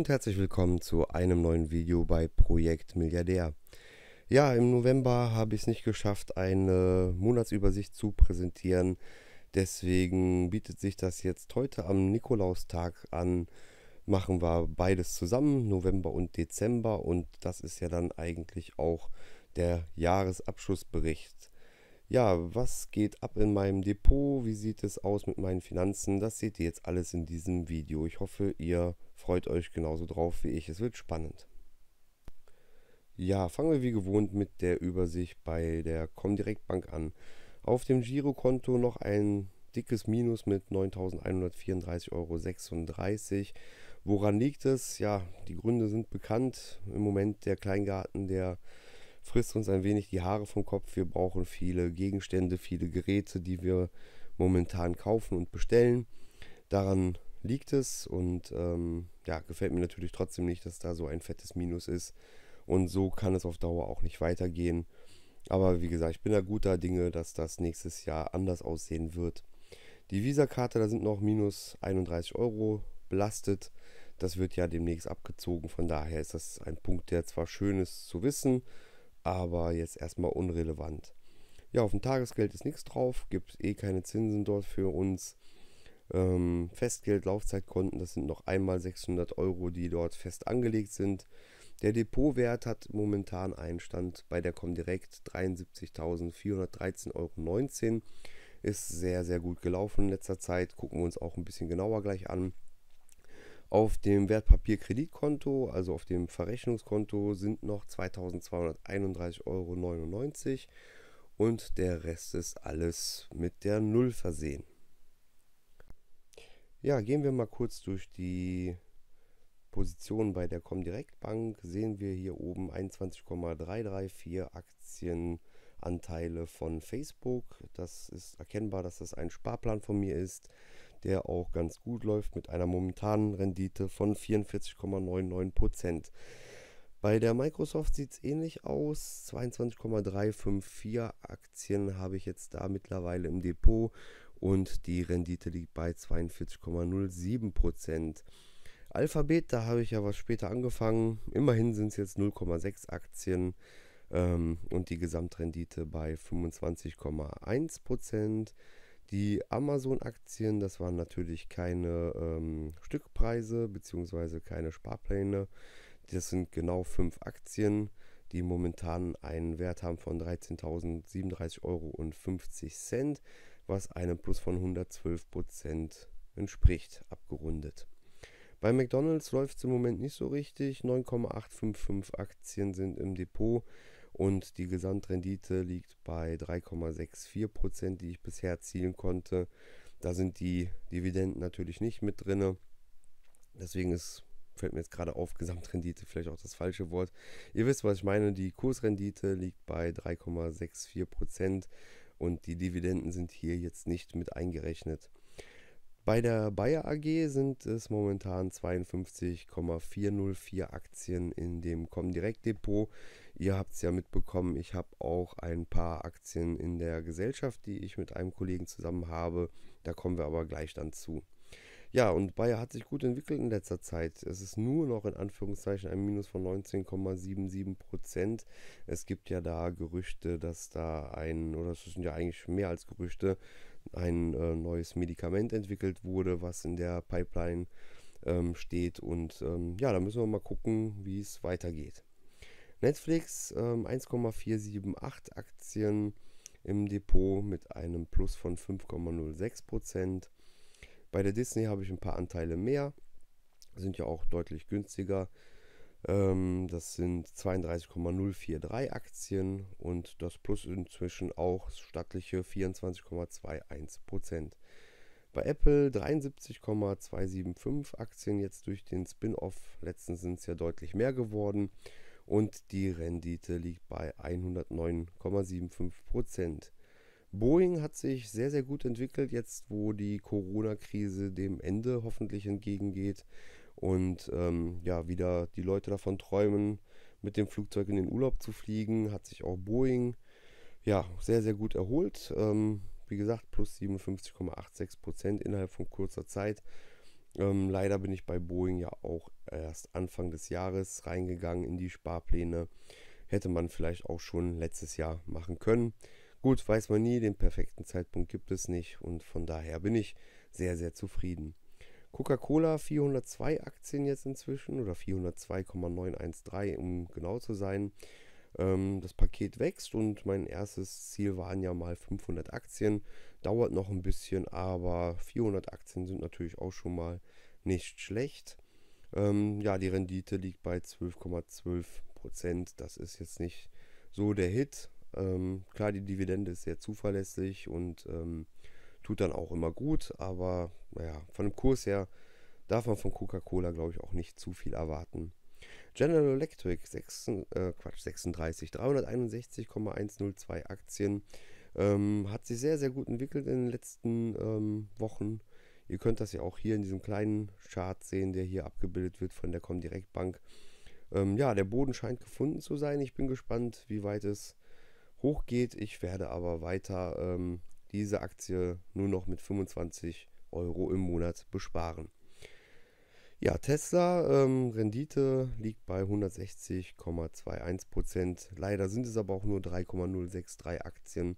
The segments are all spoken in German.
und herzlich willkommen zu einem neuen Video bei Projekt Milliardär. Ja, im November habe ich es nicht geschafft, eine Monatsübersicht zu präsentieren. Deswegen bietet sich das jetzt heute am Nikolaustag an. Machen wir beides zusammen, November und Dezember. Und das ist ja dann eigentlich auch der Jahresabschlussbericht. Ja, was geht ab in meinem Depot? Wie sieht es aus mit meinen Finanzen? Das seht ihr jetzt alles in diesem Video. Ich hoffe, ihr Freut euch genauso drauf wie ich. Es wird spannend. Ja, fangen wir wie gewohnt mit der Übersicht bei der Comdirect Bank an. Auf dem Girokonto noch ein dickes Minus mit 9.134,36 Euro. Woran liegt es? Ja, die Gründe sind bekannt. Im Moment der Kleingarten, der frisst uns ein wenig die Haare vom Kopf. Wir brauchen viele Gegenstände, viele Geräte, die wir momentan kaufen und bestellen. Daran liegt es und ähm, ja, gefällt mir natürlich trotzdem nicht, dass da so ein fettes Minus ist. Und so kann es auf Dauer auch nicht weitergehen. Aber wie gesagt, ich bin da guter Dinge, dass das nächstes Jahr anders aussehen wird. Die Visa-Karte, da sind noch minus 31 Euro belastet. Das wird ja demnächst abgezogen. Von daher ist das ein Punkt, der zwar schön ist zu wissen, aber jetzt erstmal unrelevant. Ja, auf dem Tagesgeld ist nichts drauf, gibt eh keine Zinsen dort für uns. Ähm, Festgeld, Laufzeitkonten, das sind noch einmal 600 Euro, die dort fest angelegt sind. Der Depotwert hat momentan einen Stand bei der Comdirect 73.413,19 Euro. Ist sehr, sehr gut gelaufen in letzter Zeit. Gucken wir uns auch ein bisschen genauer gleich an. Auf dem Wertpapierkreditkonto, also auf dem Verrechnungskonto, sind noch 2.231,99 Euro. Und der Rest ist alles mit der Null versehen. Ja, gehen wir mal kurz durch die Positionen bei der Comdirect Bank. Sehen wir hier oben 21,334 Aktienanteile von Facebook. Das ist erkennbar, dass das ein Sparplan von mir ist, der auch ganz gut läuft mit einer momentanen Rendite von 44,99 Bei der Microsoft sieht es ähnlich aus. 22,354 Aktien habe ich jetzt da mittlerweile im Depot und die Rendite liegt bei 42,07 Alphabet, da habe ich ja was später angefangen. Immerhin sind es jetzt 0,6 Aktien ähm, und die Gesamtrendite bei 25,1 Die Amazon-Aktien, das waren natürlich keine ähm, Stückpreise bzw. keine Sparpläne. Das sind genau fünf Aktien, die momentan einen Wert haben von 13.037,50 Euro was einem Plus von 112 Prozent entspricht, abgerundet. Bei McDonalds läuft es im Moment nicht so richtig. 9,855 Aktien sind im Depot und die Gesamtrendite liegt bei 3,64 Prozent, die ich bisher erzielen konnte. Da sind die Dividenden natürlich nicht mit drin. Deswegen ist, fällt mir jetzt gerade auf, Gesamtrendite vielleicht auch das falsche Wort. Ihr wisst, was ich meine. Die Kursrendite liegt bei 3,64 Prozent und die Dividenden sind hier jetzt nicht mit eingerechnet. Bei der Bayer AG sind es momentan 52,404 Aktien in dem Comdirect Depot. Ihr habt es ja mitbekommen, ich habe auch ein paar Aktien in der Gesellschaft, die ich mit einem Kollegen zusammen habe. Da kommen wir aber gleich dann zu. Ja, und Bayer hat sich gut entwickelt in letzter Zeit. Es ist nur noch in Anführungszeichen ein Minus von 19,77 Prozent. Es gibt ja da Gerüchte, dass da ein, oder es sind ja eigentlich mehr als Gerüchte, ein äh, neues Medikament entwickelt wurde, was in der Pipeline ähm, steht. Und ähm, ja, da müssen wir mal gucken, wie es weitergeht. Netflix ähm, 1,478 Aktien im Depot mit einem Plus von 5,06 Prozent. Bei der Disney habe ich ein paar Anteile mehr, sind ja auch deutlich günstiger. Ähm, das sind 32,043 Aktien und das Plus inzwischen auch stattliche 24,21 Bei Apple 73,275 Aktien jetzt durch den Spin-off. Letztens sind es ja deutlich mehr geworden. Und die Rendite liegt bei 109,75 Prozent. Boeing hat sich sehr, sehr gut entwickelt, jetzt wo die Corona-Krise dem Ende hoffentlich entgegengeht und ähm, ja, wieder die Leute davon träumen, mit dem Flugzeug in den Urlaub zu fliegen, hat sich auch Boeing ja, sehr, sehr gut erholt. Ähm, wie gesagt, plus 57,86 Prozent innerhalb von kurzer Zeit. Ähm, leider bin ich bei Boeing ja auch erst Anfang des Jahres reingegangen in die Sparpläne. Hätte man vielleicht auch schon letztes Jahr machen können. Gut, weiß man nie, den perfekten Zeitpunkt gibt es nicht und von daher bin ich sehr, sehr zufrieden. Coca-Cola 402 Aktien jetzt inzwischen oder 402,913, um genau zu sein. Ähm, das Paket wächst und mein erstes Ziel waren ja mal 500 Aktien. Dauert noch ein bisschen, aber 400 Aktien sind natürlich auch schon mal nicht schlecht. Ähm, ja, die Rendite liegt bei 12,12 Prozent. ,12%. Das ist jetzt nicht so der Hit. Ähm, klar, die Dividende ist sehr zuverlässig und ähm, tut dann auch immer gut, aber naja, von dem Kurs her darf man von Coca-Cola, glaube ich, auch nicht zu viel erwarten. General Electric 6, äh, Quatsch, 36, 361,102 Aktien. Ähm, hat sich sehr, sehr gut entwickelt in den letzten ähm, Wochen. Ihr könnt das ja auch hier in diesem kleinen Chart sehen, der hier abgebildet wird von der Comdirect Bank. Ähm, ja, der Boden scheint gefunden zu sein. Ich bin gespannt, wie weit es hochgeht. Ich werde aber weiter ähm, diese Aktie nur noch mit 25 Euro im Monat besparen. Ja, Tesla, ähm, Rendite liegt bei 160,21 Prozent. Leider sind es aber auch nur 3,063 Aktien.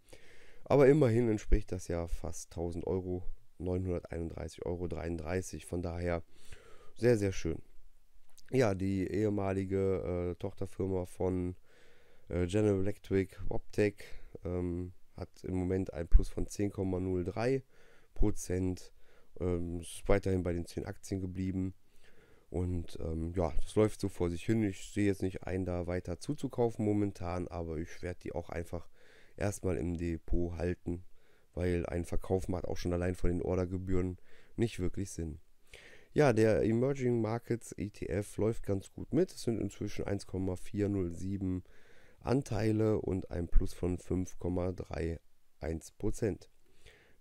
Aber immerhin entspricht das ja fast 1000 Euro, 931,33 Euro. Von daher sehr, sehr schön. Ja, die ehemalige äh, Tochterfirma von äh, General Electric Wabtec ähm, hat im Moment ein Plus von 10,03 Prozent. Ähm, ist weiterhin bei den 10 Aktien geblieben. Und ähm, ja, das läuft so vor sich hin. Ich sehe jetzt nicht ein, da weiter zuzukaufen momentan, aber ich werde die auch einfach erstmal im Depot halten, weil ein Verkauf macht auch schon allein von den Ordergebühren nicht wirklich Sinn. Ja, der Emerging Markets ETF läuft ganz gut mit. Es sind inzwischen 1,407 Anteile und ein Plus von 5,31 Prozent.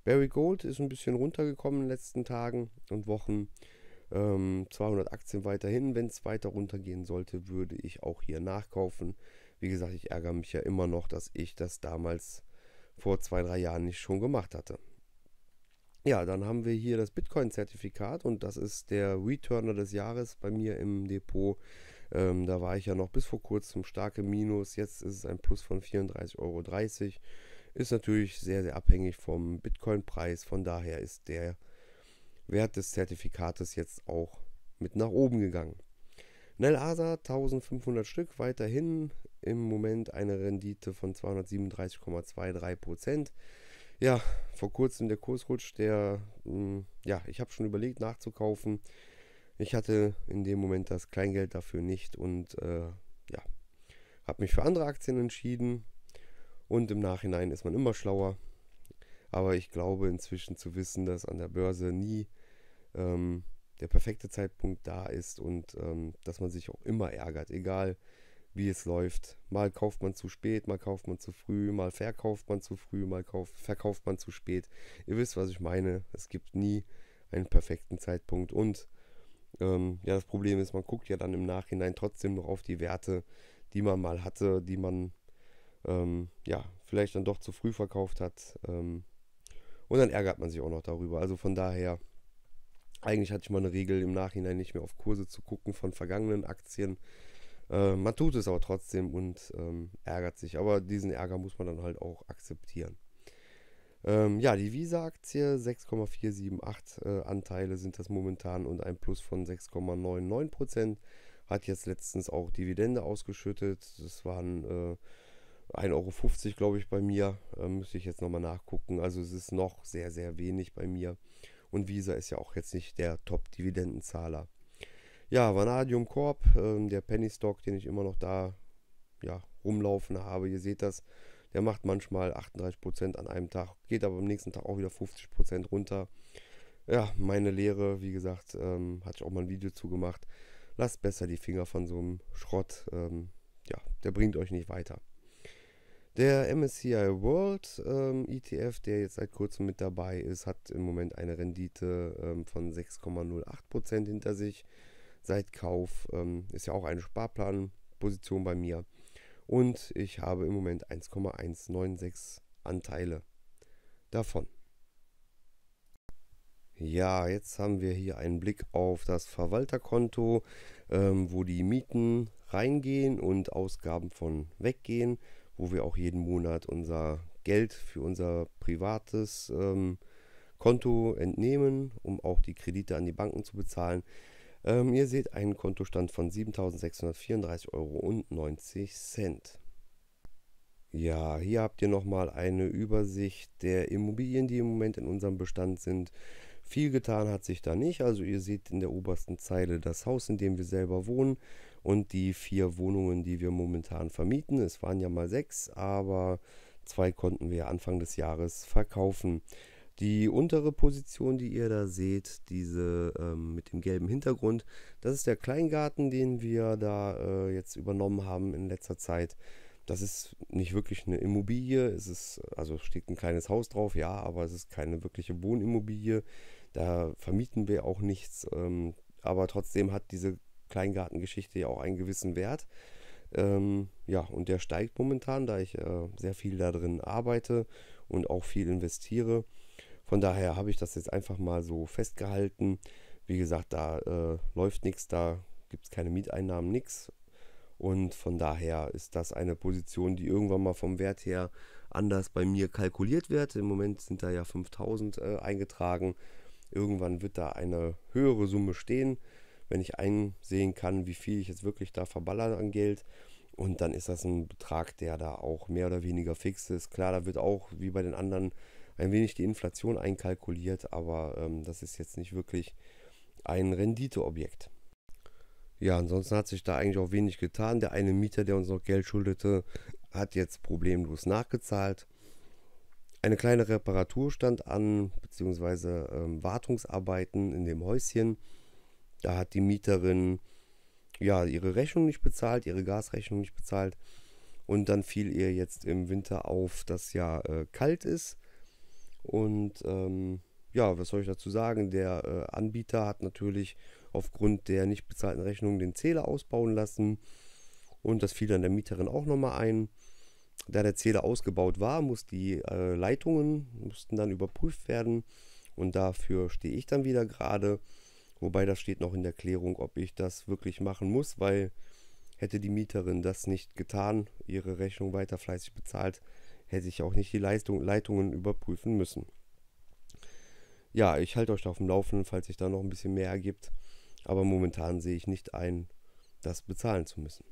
Barry Gold ist ein bisschen runtergekommen in den letzten Tagen und Wochen. Ähm, 200 Aktien weiterhin. Wenn es weiter runtergehen sollte, würde ich auch hier nachkaufen. Wie gesagt, ich ärgere mich ja immer noch, dass ich das damals vor zwei, drei Jahren nicht schon gemacht hatte. Ja, dann haben wir hier das Bitcoin-Zertifikat und das ist der Returner des Jahres bei mir im Depot ähm, da war ich ja noch bis vor kurzem starke Minus. Jetzt ist es ein Plus von 34,30 Euro. Ist natürlich sehr, sehr abhängig vom Bitcoin-Preis. Von daher ist der Wert des Zertifikates jetzt auch mit nach oben gegangen. Nell Asa 1500 Stück, weiterhin im Moment eine Rendite von 237,23 Prozent. Ja, vor kurzem der Kursrutsch, der, hm, ja, ich habe schon überlegt nachzukaufen. Ich hatte in dem Moment das Kleingeld dafür nicht und äh, ja, habe mich für andere Aktien entschieden. Und im Nachhinein ist man immer schlauer. Aber ich glaube inzwischen zu wissen, dass an der Börse nie ähm, der perfekte Zeitpunkt da ist und ähm, dass man sich auch immer ärgert, egal wie es läuft. Mal kauft man zu spät, mal kauft man zu früh, mal verkauft man zu früh, mal kauft, verkauft man zu spät. Ihr wisst, was ich meine. Es gibt nie einen perfekten Zeitpunkt und ähm, ja, das Problem ist, man guckt ja dann im Nachhinein trotzdem noch auf die Werte, die man mal hatte, die man ähm, ja vielleicht dann doch zu früh verkauft hat. Ähm, und dann ärgert man sich auch noch darüber. Also von daher, eigentlich hatte ich mal eine Regel, im Nachhinein nicht mehr auf Kurse zu gucken von vergangenen Aktien. Äh, man tut es aber trotzdem und ähm, ärgert sich. Aber diesen Ärger muss man dann halt auch akzeptieren. Ähm, ja, die Visa-Aktie 6,478 äh, Anteile sind das momentan und ein Plus von 6,99 Prozent. Hat jetzt letztens auch Dividende ausgeschüttet. Das waren äh, 1,50 Euro, glaube ich, bei mir. Äh, müsste ich jetzt nochmal nachgucken. Also es ist noch sehr, sehr wenig bei mir. Und Visa ist ja auch jetzt nicht der Top-Dividendenzahler. Ja, Vanadium Corp, äh, der Penny Stock, den ich immer noch da ja, rumlaufen habe. Ihr seht das. Der macht manchmal 38% an einem Tag, geht aber am nächsten Tag auch wieder 50% runter. Ja, meine Lehre, wie gesagt, ähm, hatte ich auch mal ein Video zu gemacht. Lasst besser die Finger von so einem Schrott. Ähm, ja, der bringt euch nicht weiter. Der MSCI World ähm, ETF, der jetzt seit kurzem mit dabei ist, hat im Moment eine Rendite ähm, von 6,08% hinter sich. Seit Kauf ähm, ist ja auch eine Sparplanposition bei mir und ich habe im Moment 1,196 Anteile davon. Ja, jetzt haben wir hier einen Blick auf das Verwalterkonto, ähm, wo die Mieten reingehen und Ausgaben von weggehen, wo wir auch jeden Monat unser Geld für unser privates ähm, Konto entnehmen, um auch die Kredite an die Banken zu bezahlen. Ähm, ihr seht einen Kontostand von 7.634,90 Euro. Ja, hier habt ihr nochmal eine Übersicht der Immobilien, die im Moment in unserem Bestand sind. Viel getan hat sich da nicht. Also ihr seht in der obersten Zeile das Haus, in dem wir selber wohnen und die vier Wohnungen, die wir momentan vermieten. Es waren ja mal sechs, aber zwei konnten wir Anfang des Jahres verkaufen. Die untere Position, die ihr da seht, diese ähm, mit dem gelben Hintergrund, das ist der Kleingarten, den wir da äh, jetzt übernommen haben in letzter Zeit. Das ist nicht wirklich eine Immobilie, es ist, also steht ein kleines Haus drauf, ja, aber es ist keine wirkliche Wohnimmobilie. Da vermieten wir auch nichts, ähm, aber trotzdem hat diese Kleingartengeschichte ja auch einen gewissen Wert. Ähm, ja, und der steigt momentan, da ich äh, sehr viel da drin arbeite und auch viel investiere. Von daher habe ich das jetzt einfach mal so festgehalten. Wie gesagt, da äh, läuft nichts, da gibt es keine Mieteinnahmen, nichts. Und von daher ist das eine Position, die irgendwann mal vom Wert her anders bei mir kalkuliert wird. Im Moment sind da ja 5000 äh, eingetragen. Irgendwann wird da eine höhere Summe stehen, wenn ich einsehen kann, wie viel ich jetzt wirklich da verballere an Geld. Und dann ist das ein Betrag, der da auch mehr oder weniger fix ist. Klar, da wird auch wie bei den anderen ein wenig die Inflation einkalkuliert, aber ähm, das ist jetzt nicht wirklich ein Renditeobjekt. Ja, ansonsten hat sich da eigentlich auch wenig getan. Der eine Mieter, der uns noch Geld schuldete, hat jetzt problemlos nachgezahlt. Eine kleine Reparatur stand an, beziehungsweise ähm, Wartungsarbeiten in dem Häuschen. Da hat die Mieterin ja ihre Rechnung nicht bezahlt, ihre Gasrechnung nicht bezahlt. Und dann fiel ihr jetzt im Winter auf, dass ja äh, kalt ist und ähm, ja, was soll ich dazu sagen? Der äh, Anbieter hat natürlich aufgrund der nicht bezahlten Rechnung den Zähler ausbauen lassen. Und das fiel dann der Mieterin auch nochmal ein. Da der Zähler ausgebaut war, mussten die äh, Leitungen mussten dann überprüft werden. Und dafür stehe ich dann wieder gerade. Wobei das steht noch in der Klärung, ob ich das wirklich machen muss, weil hätte die Mieterin das nicht getan, ihre Rechnung weiter fleißig bezahlt, hätte ich auch nicht die Leistung, Leitungen überprüfen müssen. Ja, ich halte euch da auf dem Laufenden, falls sich da noch ein bisschen mehr ergibt. Aber momentan sehe ich nicht ein, das bezahlen zu müssen.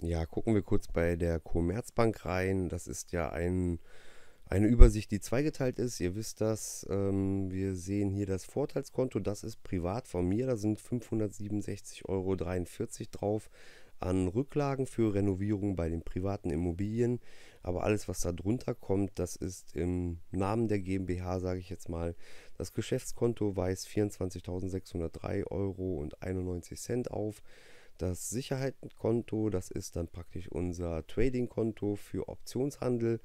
Ja, gucken wir kurz bei der Commerzbank rein. Das ist ja ein, eine Übersicht, die zweigeteilt ist. Ihr wisst das. Ähm, wir sehen hier das Vorteilskonto. Das ist privat von mir. Da sind 567,43 Euro drauf an Rücklagen für Renovierungen bei den privaten Immobilien. Aber alles, was da drunter kommt, das ist im Namen der GmbH, sage ich jetzt mal. Das Geschäftskonto weist 24.603 Euro und 91 Cent auf. Das Sicherheitenkonto, das ist dann praktisch unser Tradingkonto für Optionshandel.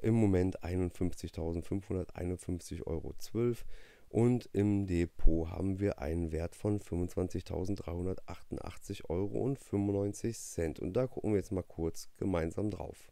Im Moment 51.551,12 Euro. Und im Depot haben wir einen Wert von 25.388,95 Euro. Und da gucken wir jetzt mal kurz gemeinsam drauf.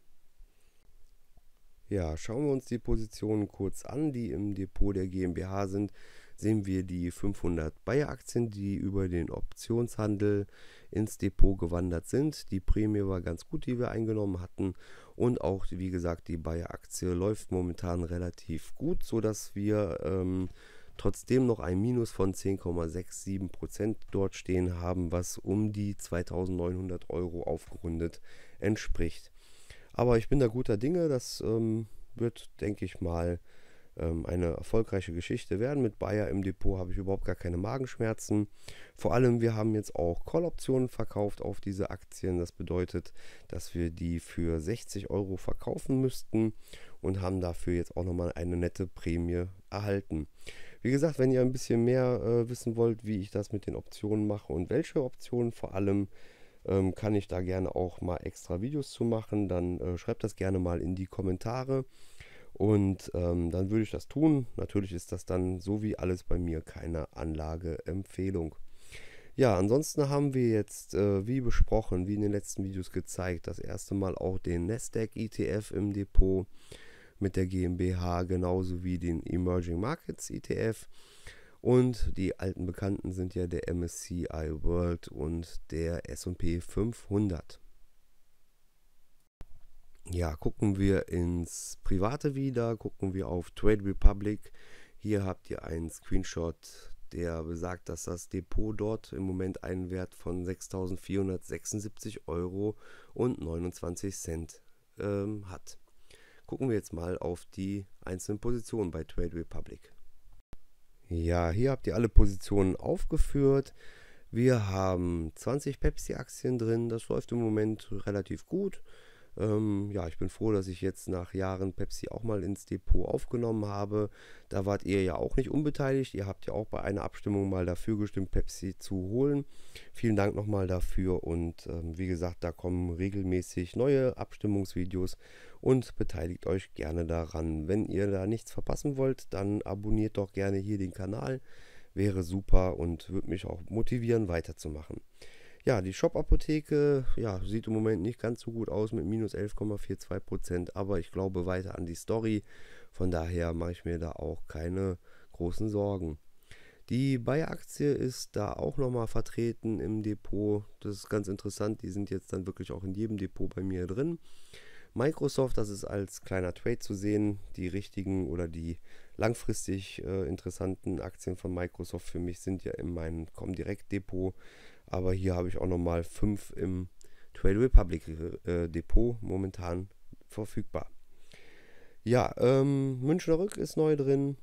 Ja, schauen wir uns die Positionen kurz an, die im Depot der GmbH sind. Sehen wir die 500 Bayer-Aktien, die über den Optionshandel ins Depot gewandert sind. Die Prämie war ganz gut, die wir eingenommen hatten. Und auch, wie gesagt, die Bayer-Aktie läuft momentan relativ gut, sodass wir... Ähm, trotzdem noch ein Minus von 10,67% Prozent dort stehen haben, was um die 2900 Euro aufgerundet entspricht. Aber ich bin da guter Dinge, das ähm, wird, denke ich mal, ähm, eine erfolgreiche Geschichte werden. Mit Bayer im Depot habe ich überhaupt gar keine Magenschmerzen. Vor allem, wir haben jetzt auch Call-Optionen verkauft auf diese Aktien. Das bedeutet, dass wir die für 60 Euro verkaufen müssten und haben dafür jetzt auch nochmal eine nette Prämie erhalten. Wie gesagt, wenn ihr ein bisschen mehr äh, wissen wollt, wie ich das mit den Optionen mache und welche Optionen vor allem, ähm, kann ich da gerne auch mal extra Videos zu machen. Dann äh, schreibt das gerne mal in die Kommentare und ähm, dann würde ich das tun. Natürlich ist das dann so wie alles bei mir keine Anlageempfehlung. Ja, ansonsten haben wir jetzt, äh, wie besprochen, wie in den letzten Videos gezeigt, das erste Mal auch den Nasdaq ETF im Depot mit der GmbH genauso wie den Emerging Markets ETF. Und die alten Bekannten sind ja der MSCI World und der SP 500. Ja, gucken wir ins Private wieder, gucken wir auf Trade Republic. Hier habt ihr einen Screenshot, der besagt, dass das Depot dort im Moment einen Wert von 6.476 Euro und 29 Cent ähm, hat gucken wir jetzt mal auf die einzelnen Positionen bei Trade Republic. Ja, hier habt ihr alle Positionen aufgeführt. Wir haben 20 Pepsi-Aktien drin. Das läuft im Moment relativ gut. Ähm, ja, ich bin froh, dass ich jetzt nach Jahren Pepsi auch mal ins Depot aufgenommen habe. Da wart ihr ja auch nicht unbeteiligt. Ihr habt ja auch bei einer Abstimmung mal dafür gestimmt, Pepsi zu holen. Vielen Dank nochmal dafür und ähm, wie gesagt, da kommen regelmäßig neue Abstimmungsvideos und beteiligt euch gerne daran. Wenn ihr da nichts verpassen wollt, dann abonniert doch gerne hier den Kanal. Wäre super und würde mich auch motivieren, weiterzumachen. Ja, die Shop-Apotheke ja, sieht im Moment nicht ganz so gut aus mit minus 11,42 aber ich glaube weiter an die Story. Von daher mache ich mir da auch keine großen Sorgen. Die Bayer-Aktie ist da auch nochmal vertreten im Depot. Das ist ganz interessant. Die sind jetzt dann wirklich auch in jedem Depot bei mir drin. Microsoft, das ist als kleiner Trade zu sehen. Die richtigen oder die langfristig äh, interessanten Aktien von Microsoft für mich sind ja in meinem Comdirect Depot. Aber hier habe ich auch nochmal 5 im Trade Republic äh, Depot momentan verfügbar. Ja, ähm, Münchner Rück ist neu drin.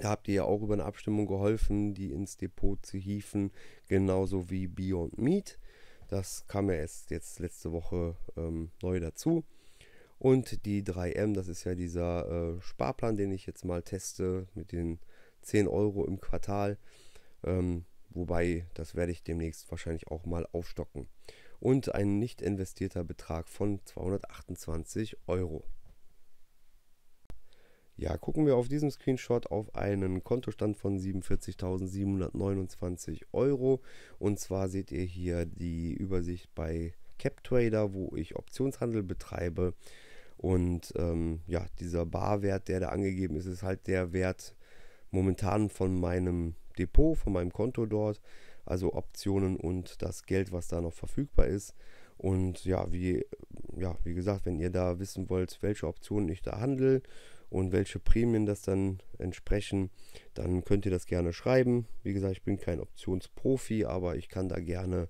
Da habt ihr ja auch über eine Abstimmung geholfen, die ins Depot zu hieven, genauso wie Beyond Meat. Das kam ja erst jetzt letzte Woche ähm, neu dazu. Und die 3M, das ist ja dieser äh, Sparplan, den ich jetzt mal teste mit den 10 Euro im Quartal. Ähm, Wobei, das werde ich demnächst wahrscheinlich auch mal aufstocken. Und ein nicht investierter Betrag von 228 Euro. Ja, gucken wir auf diesem Screenshot auf einen Kontostand von 47.729 Euro. Und zwar seht ihr hier die Übersicht bei CapTrader, wo ich Optionshandel betreibe. Und ähm, ja, dieser Barwert, der da angegeben ist, ist halt der Wert momentan von meinem Depot, von meinem Konto dort, also Optionen und das Geld, was da noch verfügbar ist. Und ja, wie, ja, wie gesagt, wenn ihr da wissen wollt, welche Optionen ich da handle und welche Prämien das dann entsprechen, dann könnt ihr das gerne schreiben. Wie gesagt, ich bin kein Optionsprofi, aber ich kann da gerne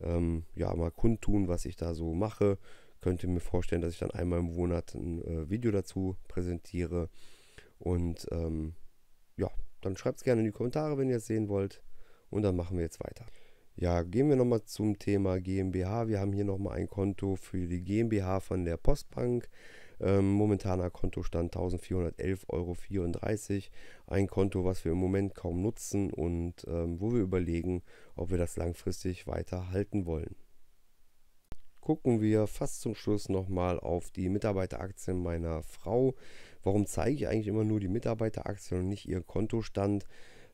ähm, ja, mal kundtun, was ich da so mache. Könnt ihr mir vorstellen, dass ich dann einmal im Monat ein äh, Video dazu präsentiere. Und ähm, ja, dann schreibt es gerne in die Kommentare, wenn ihr es sehen wollt. Und dann machen wir jetzt weiter. Ja, gehen wir nochmal zum Thema GmbH. Wir haben hier nochmal ein Konto für die GmbH von der Postbank. Ähm, momentaner Kontostand 1411,34 Euro. Ein Konto, was wir im Moment kaum nutzen und ähm, wo wir überlegen, ob wir das langfristig weiter halten wollen. Gucken wir fast zum Schluss nochmal auf die Mitarbeiteraktien meiner Frau. Warum zeige ich eigentlich immer nur die Mitarbeiteraktien und nicht ihren Kontostand?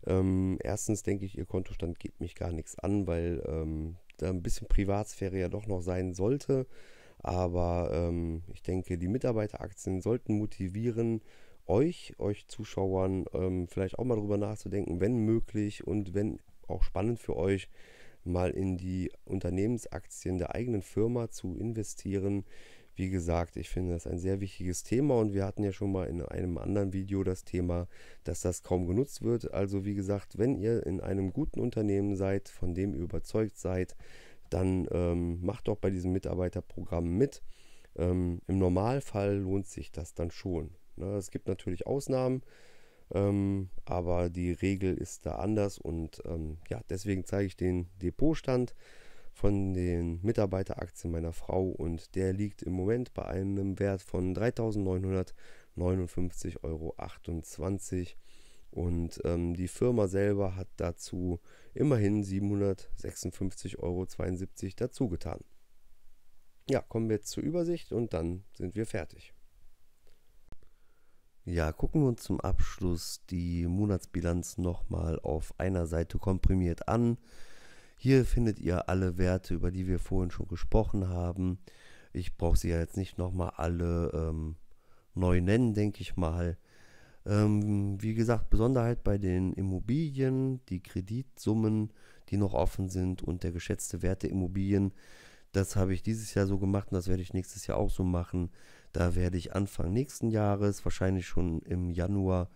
Ähm, erstens denke ich, ihr Kontostand geht mich gar nichts an, weil ähm, da ein bisschen Privatsphäre ja doch noch sein sollte. Aber ähm, ich denke, die Mitarbeiteraktien sollten motivieren, euch, euch Zuschauern, ähm, vielleicht auch mal darüber nachzudenken, wenn möglich und wenn auch spannend für euch, mal in die Unternehmensaktien der eigenen Firma zu investieren wie gesagt, ich finde das ein sehr wichtiges Thema und wir hatten ja schon mal in einem anderen Video das Thema, dass das kaum genutzt wird. Also wie gesagt, wenn ihr in einem guten Unternehmen seid, von dem ihr überzeugt seid, dann ähm, macht doch bei diesem Mitarbeiterprogramm mit. Ähm, Im Normalfall lohnt sich das dann schon. Ne? Es gibt natürlich Ausnahmen, ähm, aber die Regel ist da anders und ähm, ja, deswegen zeige ich den Depotstand von den Mitarbeiteraktien meiner Frau und der liegt im Moment bei einem Wert von 3.959,28 Euro. Und ähm, die Firma selber hat dazu immerhin 756,72 Euro dazu getan. Ja, kommen wir jetzt zur Übersicht und dann sind wir fertig. Ja, gucken wir uns zum Abschluss die Monatsbilanz nochmal auf einer Seite komprimiert an. Hier findet ihr alle Werte, über die wir vorhin schon gesprochen haben. Ich brauche sie ja jetzt nicht nochmal alle ähm, neu nennen, denke ich mal. Ähm, wie gesagt, Besonderheit bei den Immobilien, die Kreditsummen, die noch offen sind und der geschätzte Wert der Immobilien. Das habe ich dieses Jahr so gemacht und das werde ich nächstes Jahr auch so machen. Da werde ich Anfang nächsten Jahres, wahrscheinlich schon im Januar,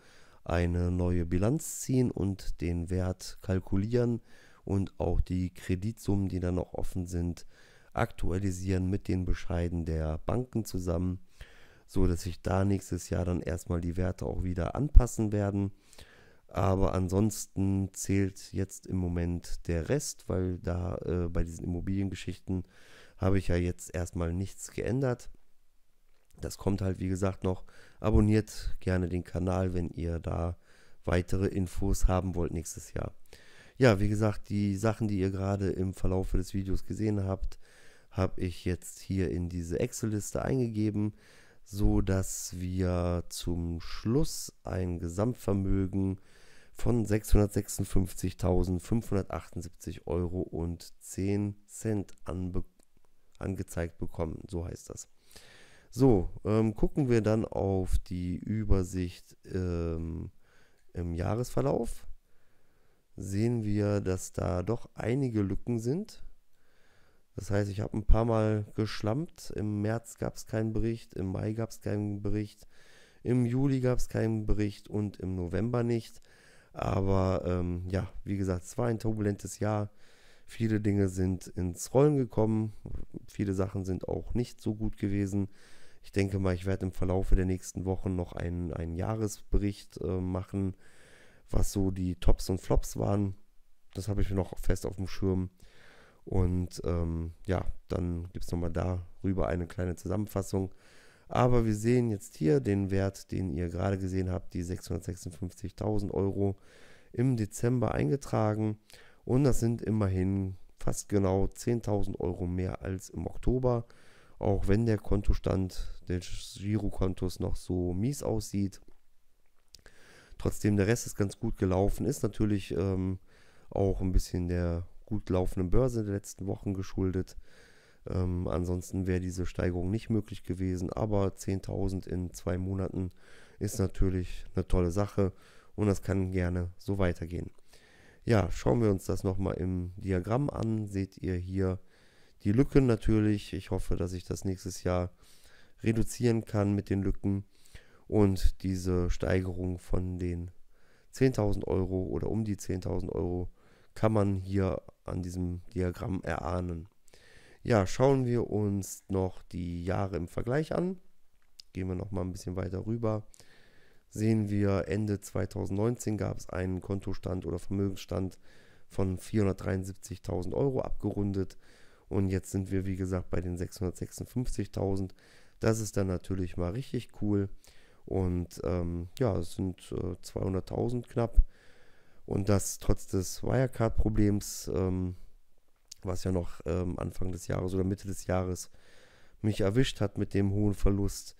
eine neue Bilanz ziehen und den Wert kalkulieren und auch die Kreditsummen, die dann noch offen sind, aktualisieren mit den Bescheiden der Banken zusammen, so dass sich da nächstes Jahr dann erstmal die Werte auch wieder anpassen werden. Aber ansonsten zählt jetzt im Moment der Rest, weil da äh, bei diesen Immobiliengeschichten habe ich ja jetzt erstmal nichts geändert. Das kommt halt wie gesagt noch. Abonniert gerne den Kanal, wenn ihr da weitere Infos haben wollt nächstes Jahr ja, wie gesagt, die Sachen, die ihr gerade im Verlauf des Videos gesehen habt, habe ich jetzt hier in diese Excel-Liste eingegeben, so dass wir zum Schluss ein Gesamtvermögen von 656.578 Euro und 10 Cent anbe angezeigt bekommen. So heißt das. So, ähm, gucken wir dann auf die Übersicht ähm, im Jahresverlauf sehen wir, dass da doch einige Lücken sind. Das heißt, ich habe ein paar Mal geschlampt. Im März gab es keinen Bericht, im Mai gab es keinen Bericht, im Juli gab es keinen Bericht und im November nicht. Aber ähm, ja, wie gesagt, es war ein turbulentes Jahr. Viele Dinge sind ins Rollen gekommen. Viele Sachen sind auch nicht so gut gewesen. Ich denke mal, ich werde im Verlaufe der nächsten Wochen noch einen, einen Jahresbericht äh, machen was so die Tops und Flops waren. Das habe ich mir noch fest auf dem Schirm. Und ähm, ja, dann gibt es nochmal darüber eine kleine Zusammenfassung. Aber wir sehen jetzt hier den Wert, den ihr gerade gesehen habt, die 656.000 Euro im Dezember eingetragen. Und das sind immerhin fast genau 10.000 Euro mehr als im Oktober. Auch wenn der Kontostand des Girokontos noch so mies aussieht. Trotzdem der Rest ist ganz gut gelaufen, ist natürlich ähm, auch ein bisschen der gut laufenden Börse der letzten Wochen geschuldet. Ähm, ansonsten wäre diese Steigerung nicht möglich gewesen, aber 10.000 in zwei Monaten ist natürlich eine tolle Sache und das kann gerne so weitergehen. Ja, schauen wir uns das nochmal im Diagramm an. Seht ihr hier die Lücken natürlich. Ich hoffe, dass ich das nächstes Jahr reduzieren kann mit den Lücken. Und diese Steigerung von den 10.000 Euro oder um die 10.000 Euro kann man hier an diesem Diagramm erahnen. Ja, schauen wir uns noch die Jahre im Vergleich an. Gehen wir noch mal ein bisschen weiter rüber. Sehen wir, Ende 2019 gab es einen Kontostand oder Vermögensstand von 473.000 Euro abgerundet. Und jetzt sind wir, wie gesagt, bei den 656.000. Das ist dann natürlich mal richtig cool. Und ähm, ja, es sind äh, 200.000 knapp. Und das trotz des Wirecard-Problems, ähm, was ja noch ähm, Anfang des Jahres oder Mitte des Jahres mich erwischt hat mit dem hohen Verlust.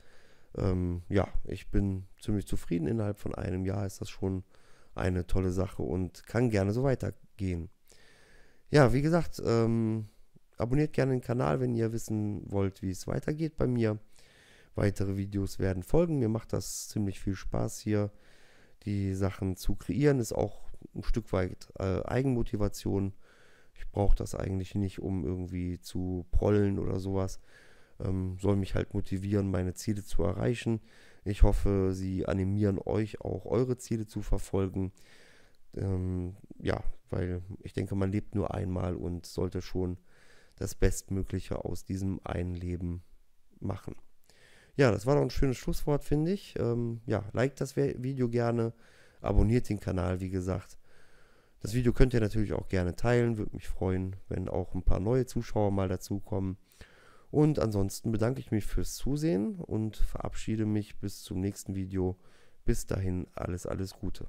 Ähm, ja, ich bin ziemlich zufrieden. Innerhalb von einem Jahr ist das schon eine tolle Sache und kann gerne so weitergehen. Ja, wie gesagt, ähm, abonniert gerne den Kanal, wenn ihr wissen wollt, wie es weitergeht bei mir. Weitere Videos werden folgen. Mir macht das ziemlich viel Spaß hier, die Sachen zu kreieren. Ist auch ein Stück weit äh, Eigenmotivation. Ich brauche das eigentlich nicht, um irgendwie zu prollen oder sowas. Ähm, soll mich halt motivieren, meine Ziele zu erreichen. Ich hoffe, sie animieren euch auch eure Ziele zu verfolgen. Ähm, ja, weil ich denke, man lebt nur einmal und sollte schon das Bestmögliche aus diesem einen Leben machen. Ja, das war noch ein schönes Schlusswort, finde ich. Ähm, ja, liked das Video gerne, abonniert den Kanal, wie gesagt. Das Video könnt ihr natürlich auch gerne teilen, würde mich freuen, wenn auch ein paar neue Zuschauer mal dazukommen. Und ansonsten bedanke ich mich fürs Zusehen und verabschiede mich bis zum nächsten Video. Bis dahin alles, alles Gute.